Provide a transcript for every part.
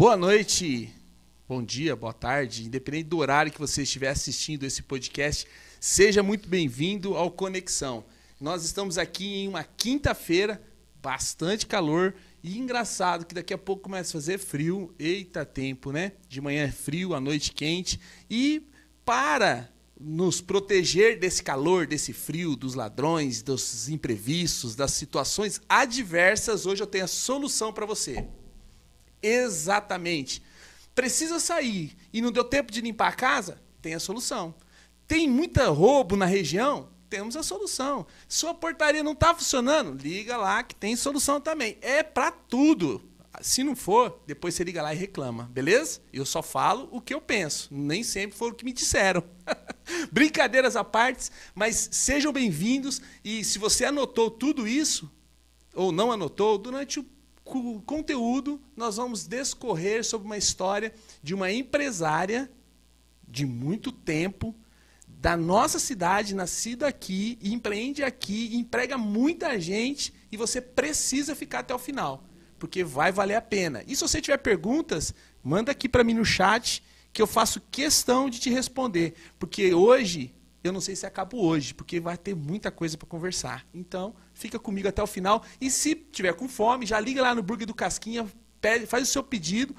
Boa noite, bom dia, boa tarde, independente do horário que você estiver assistindo esse podcast, seja muito bem-vindo ao Conexão. Nós estamos aqui em uma quinta-feira, bastante calor e engraçado que daqui a pouco começa a fazer frio. Eita tempo, né? De manhã é frio, à noite quente. E para nos proteger desse calor, desse frio, dos ladrões, dos imprevistos, das situações adversas, hoje eu tenho a solução para você. Exatamente. Precisa sair e não deu tempo de limpar a casa? Tem a solução. Tem muita roubo na região? Temos a solução. Sua portaria não está funcionando? Liga lá que tem solução também. É para tudo. Se não for, depois você liga lá e reclama, beleza? Eu só falo o que eu penso, nem sempre foi o que me disseram. Brincadeiras à parte, mas sejam bem-vindos e se você anotou tudo isso, ou não anotou, durante o conteúdo, nós vamos descorrer sobre uma história de uma empresária de muito tempo, da nossa cidade, nascida aqui, empreende aqui, emprega muita gente e você precisa ficar até o final, porque vai valer a pena. E se você tiver perguntas, manda aqui para mim no chat que eu faço questão de te responder, porque hoje eu não sei se acabo hoje, porque vai ter muita coisa para conversar. Então, fica comigo até o final. E se tiver com fome, já liga lá no Burger do Casquinha, pede, faz o seu pedido,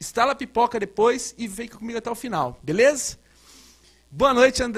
instala a pipoca depois e vem comigo até o final, beleza? Boa noite, André.